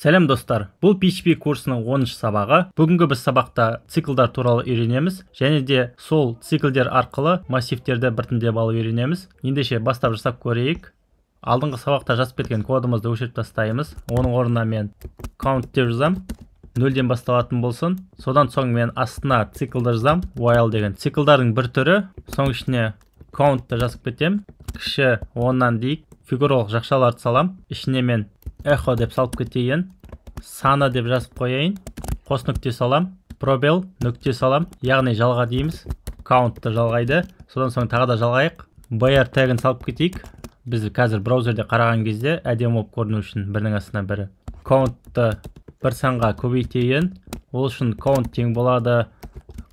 сәлем достар бұл php курсының 10 сабағы бүгінгі біз сабақта циклдар туралы үйренеміз және де сол циклдер арқылы массивтерді біртіндеп алып үйренеміз ендеше бастап жасап көрейік алдыңғы сабақта жазып кеткен кодымызды өшіріп тастаймыз оның орнына мен count деп жазамын нөлден басталатын болсын содан соң мен астына циклды жазамын while деген циклдардың бір түрі соның ішіне countты жазып кетемін кіші оннан дейік фигуралық жақшаларды салам ішіне мен эхо деп салып кетейін сана деп жазып қояйын қос нүкте салам пробел нүкте салам яғни жалға дейміз каунтты жалғайды содан соң тағы да жалғайық br тегін салып кетейік біз қазір браузерде қараған кезде әдемі болып көріну үшін бірінің астына бірі каунтты бір санға көбейтейін ол үшін каунт тең болады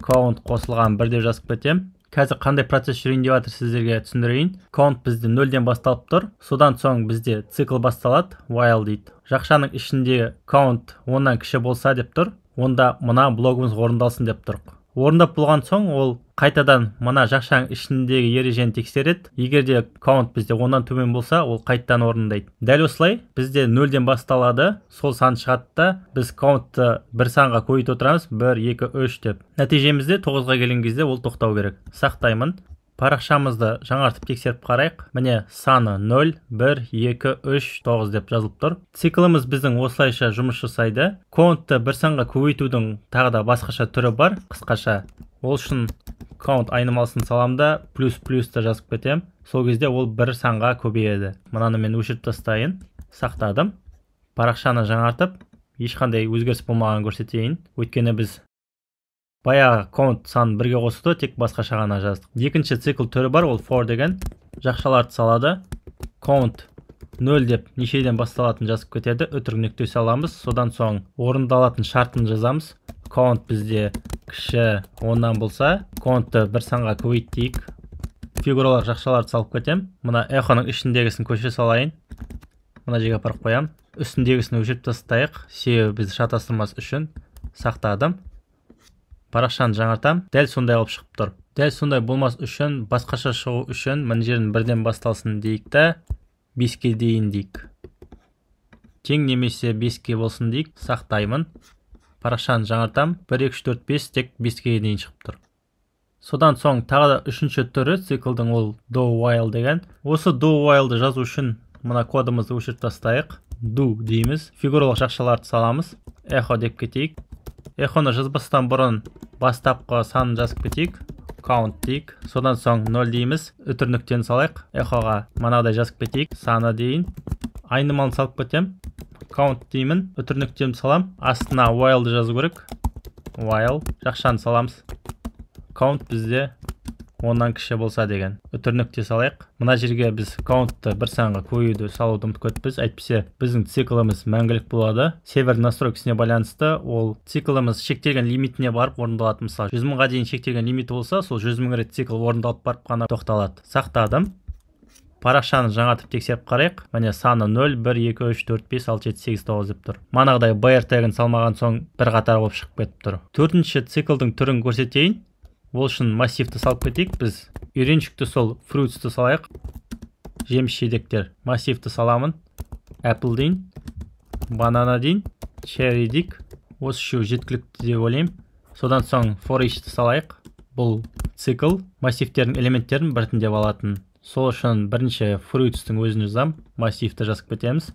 каунт қосылған бір деп жазып кетемін қазір қандай процесс жүрейін деп жатыр сіздерге түсіндірейін count бізде нөлден басталып тұр содан соң бізде цикл басталады while дейді жақшаның ішінде count оннан кіші болса деп тұр онда мына блогымыз орындалсын деп тұр орындап болған соң ол қайтадан мына жақшаның ішіндегі ережені тексереді егер де каунт бізде оннан төмен болса ол қайтадан орындайды дәл осылай бізде нөлден басталады сол сан шығады да біз каунтты бір санға көбейтіп отырамыз бір екі үш деп нәтижемізде тоғызға келген кезде ол тоқтау керек сақтаймын парақшамызды жаңартып тексеріп қарайық міне саны 0 1 2 3 9 деп жазылып тұр Циклымыз біздің осылайша жұмыс жасайды Каунтты бір санға көбейтудің тағы да басқаша түрі бар қысқаша ол үшін каунт айнымалысын саламын да плюс плюсты жазып кетемін сол кезде ол бір санға көбейеді мынаны мен өшіріп тастайын сақтадым парақшаны жаңартып ешқандай өзгеріс болмағанын көрсетейін өйткені біз баяғы count санын бірге қосуды тек басқаша ғана жаздық екінші цикл түрі бар ол for деген жақшаларды салады count 0 деп нешеден басталатынын жазып кетеді үтір нүкте саламыз содан соң орындалатын шартын жазамыз count бізде кіші оннан болса count-ты бір санға көбейтейік фигуралар жақшаларды салып кетемін мына эхоның ішіндегісін көше салайын мына жерге апарып қоямын үстіндегісін өшіріп тастайық себебі бізді шатастырмас үшін сақтадым парақшаны жаңартам дәл сондай алып шығып тұр дәл сондай болмас үшін басқаша шығу үшін мына жерін бірден басталсын дейік та беске дейін дейік тең немесе беске болсын дейік сақтаймын парақшаны жаңартам 1 2 4 5 тек беске дейін шығып тұр содан соң тағы да үшінші түрі циклдың ол do while деген осы do while жазу үшін мына кодымызды өшіріп тастайық do дейміз фигуралық жақшаларды саламыз эхо деп кетейік эхоны жазбастан бұрын бастапқы санын жазып кетейік count дейік содан соң 0 дейміз үтір нүктені салайық эхоға мынағыдай жазып кетейік саны дейін айнымалын салып кетем. count деймін үтір салам. астына while жазу керек while жақшаны саламыз count бізде оннан кіші болса деген үтір нүкте салайық мына жерге біз каунтты бір санға көбеюді салуды ұмытып кетіппіз әйтпесе біздің циклымыз мәңгілік болады сервер настройкасына байланысты ол циклымыз шектелген лимитіне барып орындалады мысалы жүз мыңға дейін шектелген лимиті болса сол жүз мың рет цикл орындалып барып қана тоқталады сақтадым парақшаны жаңартып тексеріп қарайық міне саны нөл бір екі үш төрт бес алты жеті сегіз тоғыз деп тұр манағыдай бр тегін салмаған соң бір қатар болып шығып кетіп тұр төртінші циклдың түрін көрсетейін ол үшін массивті салып кетейік біз үйреншікті сол фрутсты салайық жеміс жидектер массивті саламын apple дейін банана дейін cherry дейік осы үшеуі жеткілікті деп ойлаймын содан соң for салайық бұл цикл массивтердің элементтерін біртіндеп алатын сол үшін бірінші фрутстың өзін жазамын массивті жазып кетеміз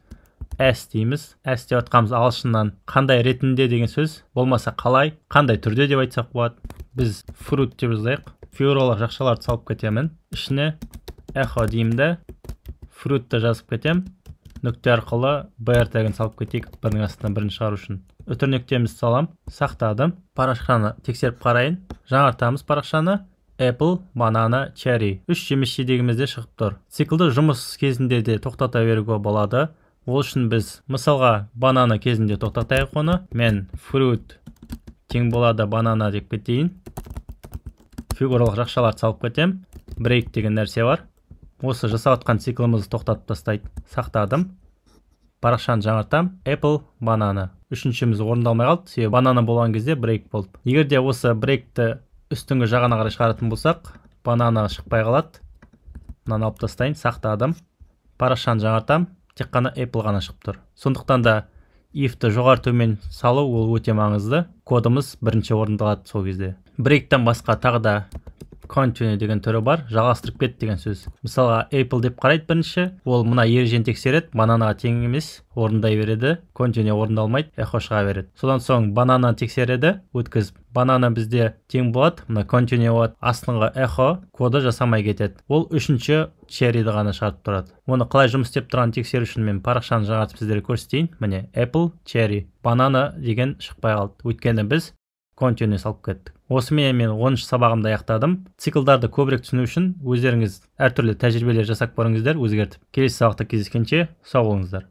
әс дейміз әс деп жатқанымыз ағылшыннан қандай ретінде деген сөз болмаса қалай қандай түрде деп айтсақ болады біз фрут деп жазайық фигуралық жақшаларды салып кетемін ішіне эхо деймін да фрутты жазып кетемін нүкте арқылы бр тегін салып кетейік бірінің астынан бірін шығару үшін үтір нүктемізді салам, сақтадым парақшаны тексеріп қарайын жаңартамыз парақшаны Apple, банана, cherry. Үш жеміс жидегімізде шығып тұр. циклді жұмыс кезінде де тоқтата беруге болады ол үшін біз мысалға бананы кезінде тоқтатайық оны мен fruit тең болады банана деп кетейін фигуралық жақшаларды салып кетем. break деген нәрсе бар осы жатқан циклымызды тоқтатып тастайды сақтадым парақшаны жаңартам apple бананы. үшіншіміз орындалмай қалды себебі банана болған кезде брейк болды егер де осы брейкті үстіңгі жағына қарай шығаратын болсақ банана шықпай қалады мынаны алып тастайын сақтадым парақшаны жаңартам тек қана Apple ғана шығып тұр сондықтан да if-ті жоғары төмен салу ол өте маңызды кодымыз бірінші орындалады сол кезде брейктан басқа тағы да continue деген түрі бар жалғастырып кет деген сөз мысалға apple деп қарайды бірінші ол мына ережені тексереді бананаға тең емес орындай береді continue орындалмайды эхо шыға береді содан соң банана тексереді өткізіп банана бізде тең болады мына continue болады астыңғы эхо коды жасамай кетеді ол үшінші черриді ғана шығарып тұрады оны қалай жұмыс істеп тұрғанын тексеру үшін мен парақшаны жаңартып сіздерге көрсетейін міне apple cherry банана деген шықпай қалды өйткені біз континуне салып кеттік осымен мен 10 сабағымды аяқтадым циклдарды көбірек түсіну үшін өздеріңіз әртүрлі тәжірибелер жасап көріңіздер өзгертіп келесі сабақта кездескенше сау болыңыздар